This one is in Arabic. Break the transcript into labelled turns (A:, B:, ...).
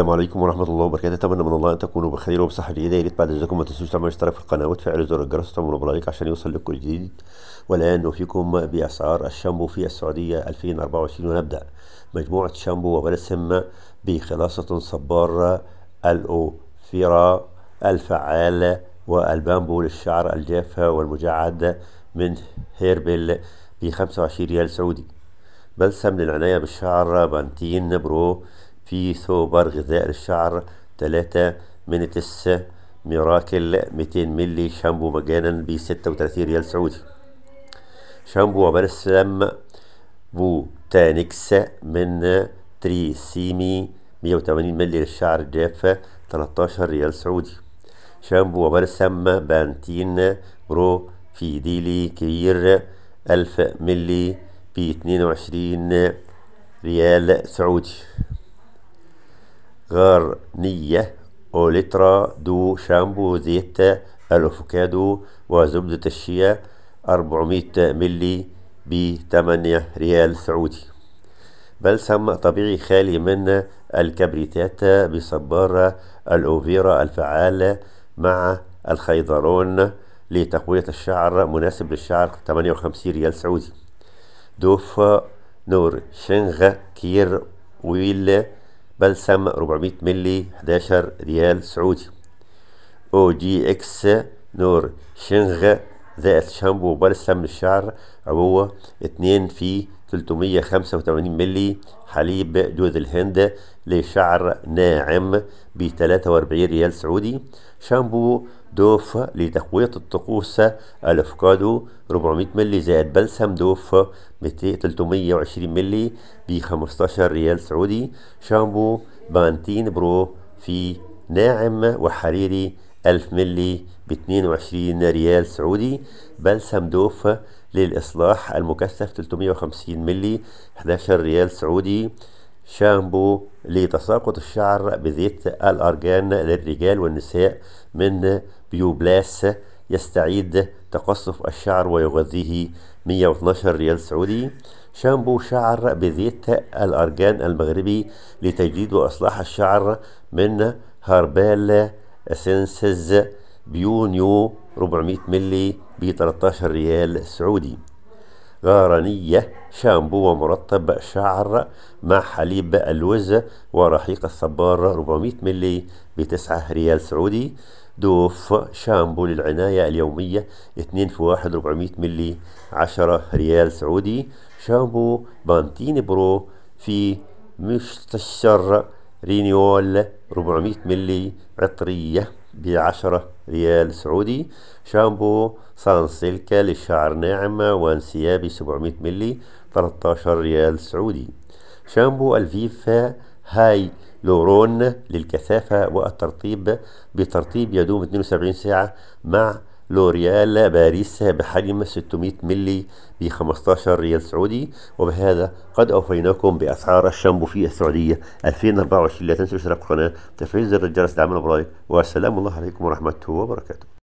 A: السلام عليكم ورحمة الله وبركاته أتمنى من الله أن تكونوا بخير وبصحة جيدة يا ريت بعد ذلكم ما تنسوش تعملوا اشتراك في القناة وتفعلوا زر الجرس وتعملوا بلايك عشان يوصل لكم جديد والآن نوفيكم بأسعار الشامبو في السعودية 2024 ونبدأ مجموعة شامبو وبلسم بخلاصة صبار الأوفيرا الفعال والبامبو للشعر الجاف والمجعد من هيربل ب 25 ريال سعودي بلسم للعناية بالشعر بانتين برو في ثوبر غذاء للشعر من تس ميراكل 200 ملي شامبو مجانا ب 36 ريال سعودي شامبو وبرسم بوتانكس من تريسيمي 180 ملي للشعر الجاف 13 ريال سعودي شامبو وبلسم بانتين برو في ديلي كبير 1000 ملي ب 22 ريال سعودي غارنية أوليترا دو شامبو زيت الأفوكادو وزبدة الشيا 400 ملي ب 8 ريال سعودي بلسم طبيعي خالي من الكبريتات بصبارة الأوفيرا الفعالة مع الخيضرون لتقوية الشعر مناسب للشعر 58 ريال سعودي دوف نور شنغ كير ويل بلسم 400 ملي 11 ريال سعودي او جي اكس نور شنغ زائد شامبو وبلسم للشعر عبوة اتنين في تلتمية خمسة وتمانين ملي حليب جوز الهند لشعر ناعم ب واربعين ريال سعودي شامبو دوف لتقوية الطقوس الأفوكادو 400 ملي زائد بلسم دوف 320 ملي ب 15 ريال سعودي شامبو بانتين برو في ناعم وحريري 1000 ملي ب 22 ريال سعودي بلسم دوف للإصلاح المكثف 350 ملي 11 ريال سعودي شامبو لتساقط الشعر بزيت الأرجان للرجال والنساء من بيوبلاس يستعيد تقصف الشعر ويغذيه 112 ريال سعودي شامبو شعر بزيت الأرجان المغربي لتجديد وإصلاح الشعر من هربال اسنسز بيونيو 400 ملي ب 13 ريال سعودي غارانية شامبو ومرطب شعر مع حليب الوز ورحيق الصبار 400 ملي ب 9 ريال سعودي دوف شامبو للعناية اليومية 2 في 1 400 ملي 10 ريال سعودي شامبو بانتين برو في مستشر رينيول 400 ملي عطرية ب 10 ريال سعودي شامبو سان سلكة للشعر ناعمة وانسيابي 700 ملي 13 ريال سعودي شامبو الفيفا هاي لورون للكثافة والترطيب بترطيب يدوم 72 ساعة مع لوريال باريس بحجم 600 ملي ب 15 ريال سعودي وبهذا قد أوفيناكم بأسعار الشامبو في السعودية 2024 لا تنسوا اشتراك القناة تفعيل زر الجرس دعمنا برايك والسلام الله عليكم ورحمة الله وبركاته